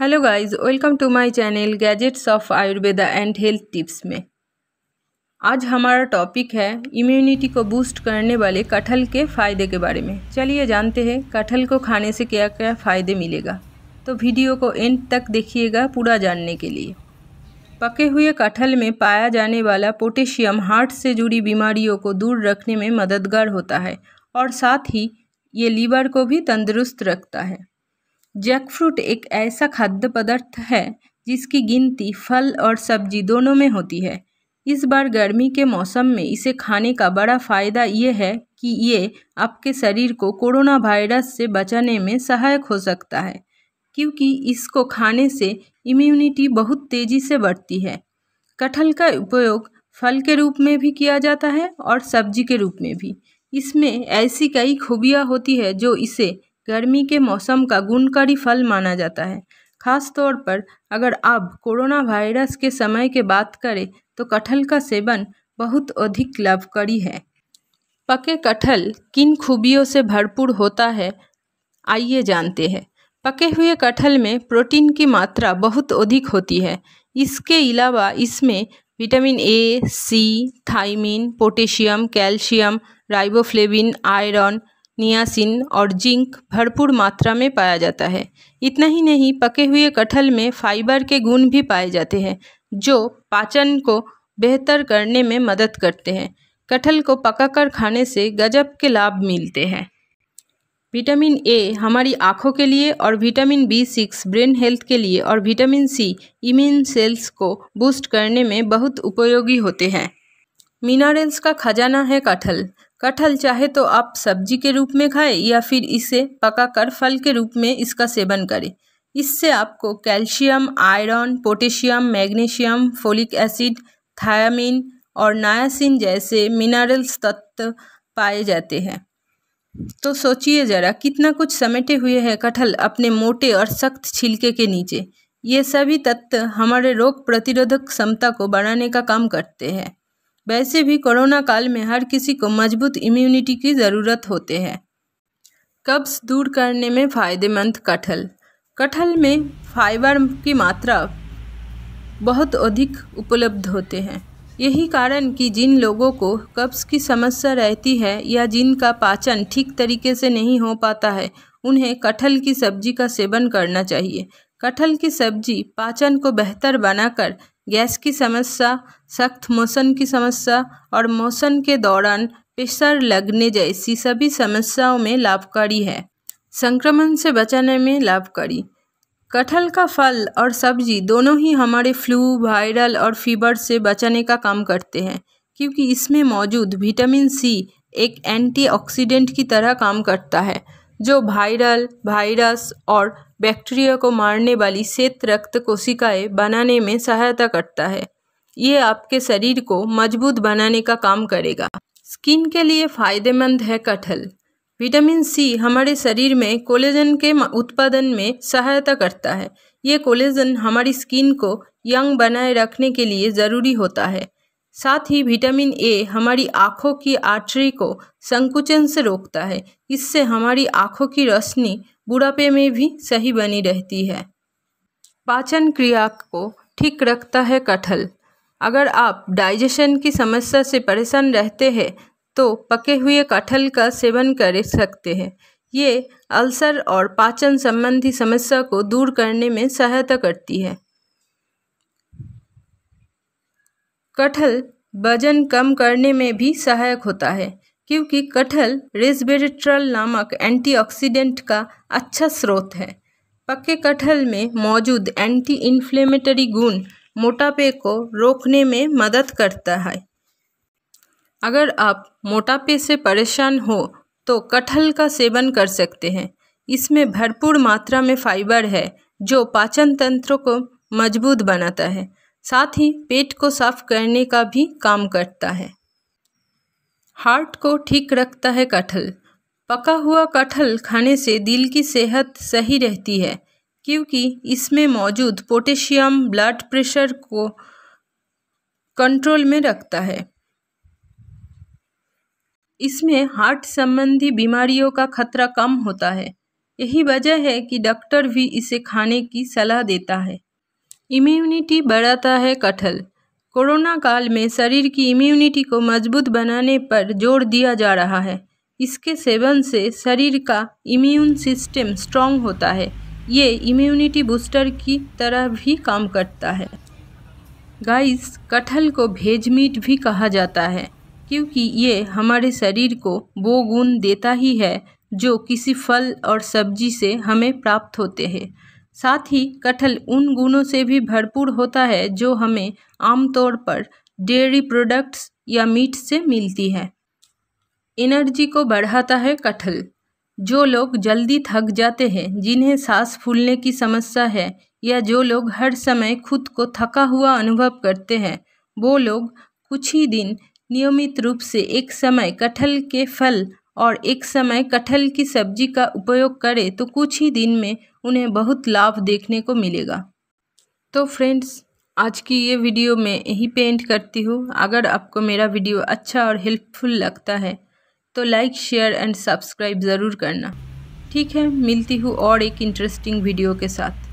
hello guys welcome to my channel gadgets of Ayurveda and health tips में आज हमारा topic है इम्यूनिटी को बूस्ट करने वाले कटहल के फ़ायदे के बारे में चलिए जानते हैं कटहल को खाने से क्या क्या फ़ायदे मिलेगा तो वीडियो को एंड तक देखिएगा पूरा जानने के लिए पके हुए कटहल में पाया जाने वाला पोटेशियम हार्ट से जुड़ी बीमारियों को दूर रखने में मददगार होता है और साथ ही ये लीवर को भी तंदुरुस्त रखता है जैकफ्रूट एक ऐसा खाद्य पदार्थ है जिसकी गिनती फल और सब्जी दोनों में होती है इस बार गर्मी के मौसम में इसे खाने का बड़ा फ़ायदा ये है कि ये आपके शरीर को कोरोना वायरस से बचाने में सहायक हो सकता है क्योंकि इसको खाने से इम्यूनिटी बहुत तेज़ी से बढ़ती है कटहल का उपयोग फल के रूप में भी किया जाता है और सब्जी के रूप में भी इसमें ऐसी कई खूबियाँ होती है जो इसे गर्मी के मौसम का गुणकारी फल माना जाता है खास तौर पर अगर आप कोरोना वायरस के समय के बात करें तो कटहल का सेवन बहुत अधिक लाभकारी है पके कटहल किन खूबियों से भरपूर होता है आइए जानते हैं पके हुए कटहल में प्रोटीन की मात्रा बहुत अधिक होती है इसके अलावा इसमें vitamin A C thiamine potassium calcium riboflavin iron niacin और जिंक भरपूर मात्रा में पाया जाता है इतना ही नहीं पके हुए कटहल में फाइबर के गुण भी पाए जाते हैं जो पाचन को बेहतर करने में मदद करते हैं कटहल को पकाकर खाने से गजब के लाभ मिलते हैं विटामिन ए हमारी आँखों के लिए और vitamin B six brain health के लिए और विटामिन सी इम्यून सेल्स को बूस्ट करने में बहुत उपयोगी होते हैं मिनरल्स का खजाना है कटहल कटहल चाहे तो आप सब्जी के रूप में खाएं या फिर इसे पकाकर फल के रूप में इसका सेवन करें इससे आपको calcium iron potassium magnesium folic acid thiamine और नायासिन जैसे मिनरल्स तत्व पाए जाते हैं तो सोचिए ज़रा कितना कुछ समेटे हुए हैं कटहल अपने मोटे और सख्त छिलके के नीचे ये सभी तत्व हमारे रोग प्रतिरोधक क्षमता को बढ़ाने का काम करते हैं वैसे भी कोरोना काल में हर किसी को मजबूत इम्यूनिटी की ज़रूरत होते हैं कब्ज दूर करने में फ़ायदेमंद कटहल कटहल में फाइबर की मात्रा बहुत अधिक उपलब्ध होते हैं यही कारण कि जिन लोगों को कब्ज की समस्या रहती है या जिनका पाचन ठीक तरीके से नहीं हो पाता है उन्हें कटहल की सब्जी का सेवन करना चाहिए कटहल की सब्जी पाचन को बेहतर बनाकर गैस की समस्या सख्त मौसम की समस्या और मौसम के दौरान प्रेशर लगने जैसी सभी समस्याओं में लाभकारी है संक्रमण से बचाने में लाभकारी कटहल का फल और सब्जी दोनों ही हमारे फ्लू वायरल और फीवर से बचाने का काम करते हैं क्योंकि इसमें मौजूद विटामिन सी एक एंटीऑक्सीडेंट की तरह काम करता है जो वायरल वायरस और बैक्टीरिया को मारने वाली श्वेत रक्त कोशिकाएं बनाने में सहायता करता है ये आपके शरीर को मजबूत बनाने का काम करेगा स्किन के लिए फायदेमंद है कटहल विटामिन सी हमारे शरीर में कोलेजन के उत्पादन में सहायता करता है ये कोलेजन हमारी स्किन को यंग बनाए रखने के लिए ज़रूरी होता है साथ ही विटामिन ए हमारी आँखों की आर्टरी को संकुचन से रोकता है इससे हमारी आँखों की रोशनी बुढ़ापे में भी सही बनी रहती है पाचन क्रिया को ठीक रखता है कटहल अगर आप डाइजेशन की समस्या से परेशान रहते हैं तो पके हुए कटहल का सेवन कर सकते हैं ये अल्सर और पाचन संबंधी समस्या को दूर करने में सहायता करती है कटहल वजन कम करने में भी सहायक होता है क्योंकि कटहल रेस्बेरेट्रल नामक एंटीऑक्सीडेंट का अच्छा स्रोत है पक्के कटहल में मौजूद एंटी इन्फ्लेमेटरी गुण मोटापे को रोकने में मदद करता है अगर आप मोटापे से परेशान हो तो कटहल का सेवन कर सकते हैं इसमें भरपूर मात्रा में फाइबर है जो पाचन तंत्र को मजबूत बनाता है साथ ही पेट को साफ करने का भी काम करता है हार्ट को ठीक रखता है कटहल पका हुआ कटहल खाने से दिल की सेहत सही रहती है क्योंकि इसमें मौजूद पोटेशियम ब्लड प्रेशर को कंट्रोल में रखता है इसमें हार्ट संबंधी बीमारियों का खतरा कम होता है यही वजह है कि डॉक्टर भी इसे खाने की सलाह देता है इम्यूनिटी बढ़ाता है कटहल कोरोना काल में शरीर की इम्यूनिटी को मजबूत बनाने पर जोर दिया जा रहा है इसके सेवन से शरीर का इम्यून सिस्टम स्ट्रांग होता है ये इम्यूनिटी बूस्टर की तरह भी काम करता है गाइस कटहल को भेज मीट भी कहा जाता है क्योंकि ये हमारे शरीर को वो गुण देता ही है जो किसी फल और सब्जी से हमें प्राप्त होते हैं साथ ही कटहल उन गुणों से भी भरपूर होता है जो हमें आमतौर पर डेयरी प्रोडक्ट्स या मीट से मिलती है एनर्जी को बढ़ाता है कटहल जो लोग जल्दी थक जाते हैं जिन्हें सांस फूलने की समस्या है या जो लोग हर समय खुद को थका हुआ अनुभव करते हैं वो लोग कुछ ही दिन नियमित रूप से एक समय कटहल के फल और एक समय कटहल की सब्जी का उपयोग करें तो कुछ ही दिन में उन्हें बहुत लाभ देखने को मिलेगा तो फ्रेंड्स आज की ये वीडियो मैं यही पेंट करती हूँ अगर आपको मेरा वीडियो अच्छा और हेल्पफुल लगता है तो लाइक शेयर एंड सब्सक्राइब ज़रूर करना ठीक है मिलती हूँ और एक इंटरेस्टिंग वीडियो के साथ